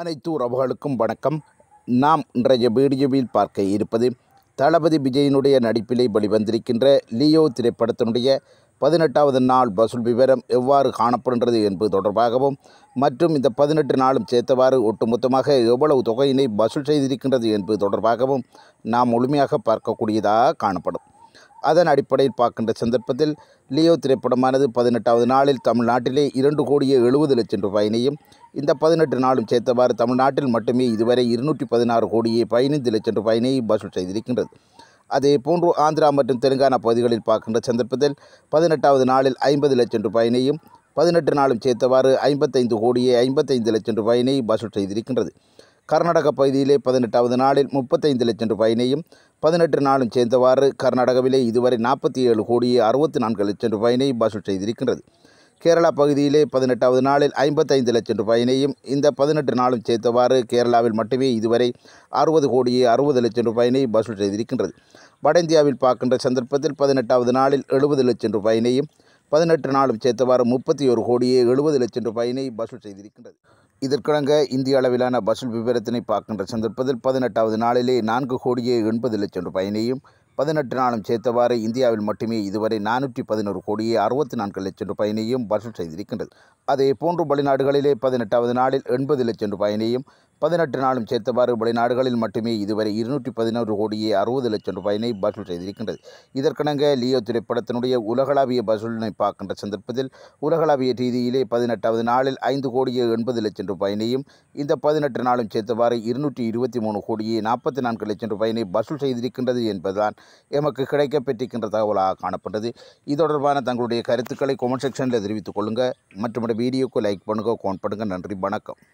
அனைத்து உறவுகளுக்கும் வணக்கம் நாம் இன்றைய வீடியோவில் பார்க்க இருப்பது தளபதி விஜயனுடைய நடிப்பிலே வெளிவந்திருக்கின்ற லியோ திரைப்படத்தினுடைய பதினெட்டாவது நாள் வசூல் விவரம் எவ்வாறு காணப்படுகிறது என்பது தொடர்பாகவும் மற்றும் இந்த பதினெட்டு நாளும் சேர்த்தவாறு ஒட்டுமொத்தமாக எவ்வளவு தொகையினை வசூல் செய்திருக்கின்றது என்பது தொடர்பாகவும் நாம் முழுமையாக பார்க்கக்கூடியதாக காணப்படும் அதன் அடிப்படையில் பார்க்கின்ற சந்தர்ப்பத்தில் லியோ திரைப்படமானது பதினெட்டாவது நாளில் தமிழ்நாட்டிலே இரண்டு கோடியே எழுபது லட்சம் ரூபாயினையும் இந்த பதினெட்டு நாளும் சேர்த்தவாறு தமிழ்நாட்டில் மட்டுமே இதுவரை இருநூற்றி பதினாறு கோடியே பதினைந்து லட்சம் ரூபாயினையும் வசூல் செய்திருக்கின்றது அதே போன்று ஆந்திரா மற்றும் தெலுங்கானா பகுதிகளில் பார்க்கின்ற சந்தர்ப்பத்தில் பதினெட்டாவது நாளில் ஐம்பது லட்சம் ரூபாயினையும் பதினெட்டு நாளும் சேர்த்தவாறு ஐம்பத்தைந்து கோடியே ஐம்பத்தைந்து லட்சம் ரூபாயினை வசூல் செய்திருக்கின்றது கர்நாடக பகுதியிலே பதினெட்டாவது நாளில் முப்பத்தைந்து லட்சம் ரூபாயினையும் பதினெட்டு நாளும் சேர்ந்தவாறு கர்நாடகாவிலே இதுவரை நாற்பத்தி ஏழு கோடியே அறுபத்தி நான்கு லட்சம் ரூபாயினையும் வசூல் செய்திருக்கின்றது கேரளா பகுதியிலே பதினெட்டாவது நாளில் ஐம்பத்தைந்து லட்சம் ரூபாயினையும் இந்த பதினெட்டு நாளும் சேர்த்தவாறு கேரளாவில் மட்டுமே இதுவரை அறுபது கோடியே அறுபது லட்சம் ரூபாயினையும் வசூல் செய்திருக்கின்றது வட இந்தியாவில் பார்க்கின்ற சந்தர்ப்பத்தில் பதினெட்டாவது நாளில் எழுபது லட்சம் ரூபாயினையும் பதினெட்டு நாளும் சேர்த்தவாறு முப்பத்தி ஒரு கோடியே எழுபது லட்சம் ரூபாயினை வசூல் செய்திருக்கின்றது இதற்கிடங்க இந்திய அளவிலான வசூல் விவரத்தினை பார்க்கின்ற சந்தர்ப்பத்தில் பதினெட்டாவது நாளிலே நான்கு கோடியே எண்பது லட்சம் ரூபாயினையும் பதினெட்டு நாளும் சேர்த்தவாறு இந்தியாவில் மட்டுமே இதுவரை நானூற்றி பதினோரு கோடியே அறுபத்தி நான்கு லட்சம் ரூபாயினையும் வசூல் செய்திருக்கின்றது அதே போன்று வெளிநாடுகளிலே பதினெட்டாவது நாளில் எண்பது லட்சம் ரூபாயினையும் பதினெட்டு நாளும் சேர்த்தவாறு வெளிநாடுகளில் மட்டுமே இதுவரை இருநூற்றி பதினோரு கோடியே அறுபது லட்சம் ரூபாயினை வசூல் செய்திருக்கின்றது இதற்கிணங்க லியோ திரைப்படத்தினுடைய உலகளாவிய வசூலினை பார்க்கின்ற சந்தர்ப்பத்தில் உலகளாவிய ரீதியிலே பதினெட்டாவது நாளில் ஐந்து கோடியே எண்பது லட்சம் ரூபாயினையும் இந்த பதினெட்டு நாளும் சேர்த்தவாறு இருநூற்றி இருபத்தி மூணு கோடியே நாற்பத்தி நான்கு லட்சம் ரூபாயினை வசூல் செய்திருக்கின்றது என்பதுதான் எமக்கு கிடைக்கப்பெற்றிருக்கின்ற தகவலாக காணப்பட்டது இது தொடர்பான தங்களுடைய கருத்துக்களை கொமெண்ட் செக்ஷனில் தெரிவித்துக் கொள்ளுங்கள் மற்றும் வீடியோக்கு லைக் பண்ணுங்கள் கோன் பண்ணுங்கள் நன்றி வணக்கம்